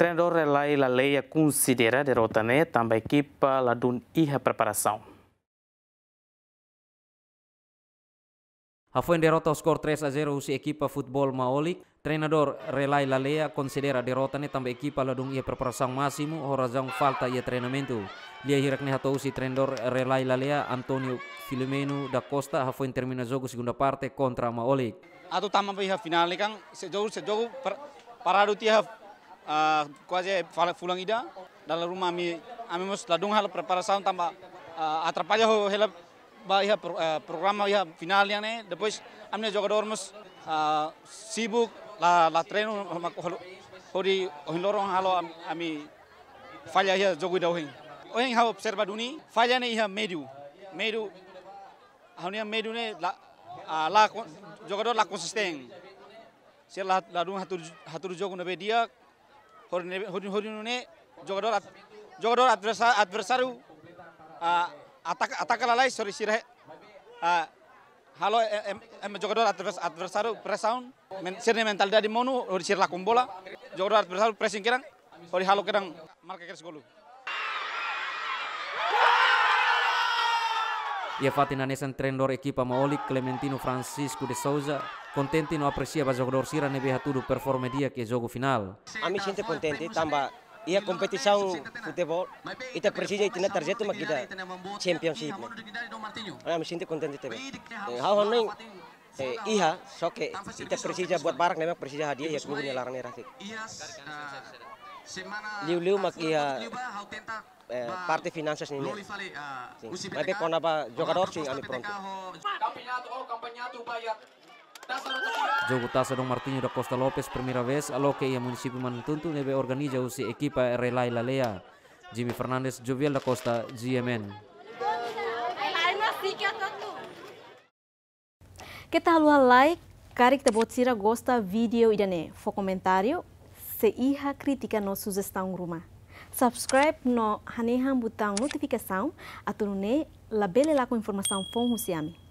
treinador relai la leia considera derrota né tamba equipa la dun iha preparação. Após derrota o skor 3 a 0 usi equipa futebol maolik, trenador relai Lalea konsidera considera derrota tambah Ekipa equipa la dun iha preparação máximo falta ia trenamentu. Lia hirak ne hatou usi e treinador relai Lalea Antonio Filomeno da Costa após termina jogo segunda parte contra maolik. Atau também iha final kan sejogo sejogo para tiha uh, ah, quase fala fulang ida dalam rumah kami kami mus ladung hal preparação tambah uh, ah, atrapaja ho hela ba iha pro, uh, program iha final yang ne depois amne jogador mus uh, sibuk la la treino hori lorong halo ami falha ya jogo da ohin hau observa duni falha ne iha medu medu haunia medu ne la uh, la jogador la konsisten, sia la ladung hatur hatur jogu na bedia Horinune jogador jogador adversário, adversário ah, ataca, ataca lá e halo, é, é, jogador adversário pressão, men, sirne mono, horisir lá kumbola bola. Jogador pressing kirang, hori halo kirang marca keres golu. Iefatti na nessan trendor ekipa Maoli, Clementino Francisco de Souza, contenti no apresia ba jogador Sira nebe hatudo performa dia jogo final. Ami sinte gente contente, tamba ia competição futebol, ita presija itina tarjeta ma kita championship. Ami sinte gente contente tebe. Hau hau Eh, iya, soke, kita Persija buat barang memang Persija hadiah ya kemudian larangnya nih ah, liu-liu mak iya eh, parte ini? ninyo. Sim. Vai ter quando a jogador pronto. Jogo Tasa dong Martinho da Costa Lopes, primeira vez, alo que ia munisipi manuntuntu nebe organiza usi se equipa Relay Lea Jimmy Fernandes, Joviel da Costa, GMN. Kita like karik tabot sira gosta video idane. Fo komentario. se Iha crítica no sugestão ruma. Subscribe no haneham botão notificação, aturune labele lá com informação fonhusiami.